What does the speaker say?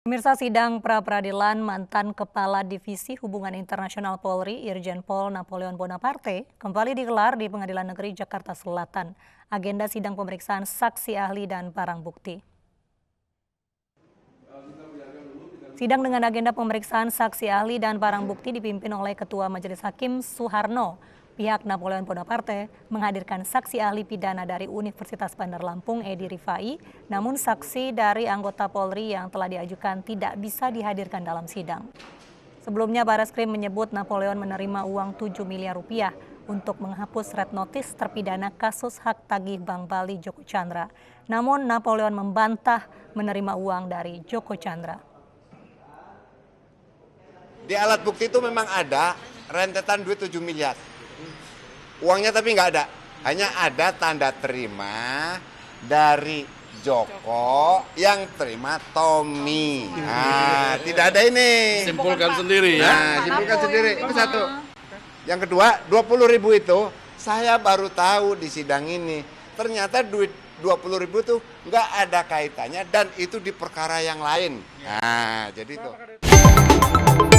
Pemirsa sidang pra-peradilan mantan Kepala Divisi Hubungan Internasional Polri Irjen Pol Napoleon Bonaparte kembali digelar di Pengadilan Negeri Jakarta Selatan. Agenda sidang pemeriksaan saksi ahli dan barang bukti. Sidang dengan agenda pemeriksaan saksi ahli dan barang bukti dipimpin oleh Ketua Majelis Hakim Suharno. Pihak Napoleon Bonaparte menghadirkan saksi ahli pidana dari Universitas Bandar Lampung Edi Rifai, namun saksi dari anggota Polri yang telah diajukan tidak bisa dihadirkan dalam sidang. Sebelumnya Krim menyebut Napoleon menerima uang 7 miliar rupiah untuk menghapus red notice terpidana kasus hak tagih Bank Bali Joko Chandra. Namun Napoleon membantah menerima uang dari Joko Chandra. Di alat bukti itu memang ada rentetan duit 7 miliar uangnya tapi nggak ada hanya ada tanda terima dari Joko yang terima Tommy. Nah, tidak ada ini. Simpulkan sendiri ya. Nah, simpulkan sendiri. Itu satu. Yang kedua, 20 ribu itu saya baru tahu di sidang ini. Ternyata duit 20 ribu itu nggak ada kaitannya dan itu di perkara yang lain. Nah, jadi itu.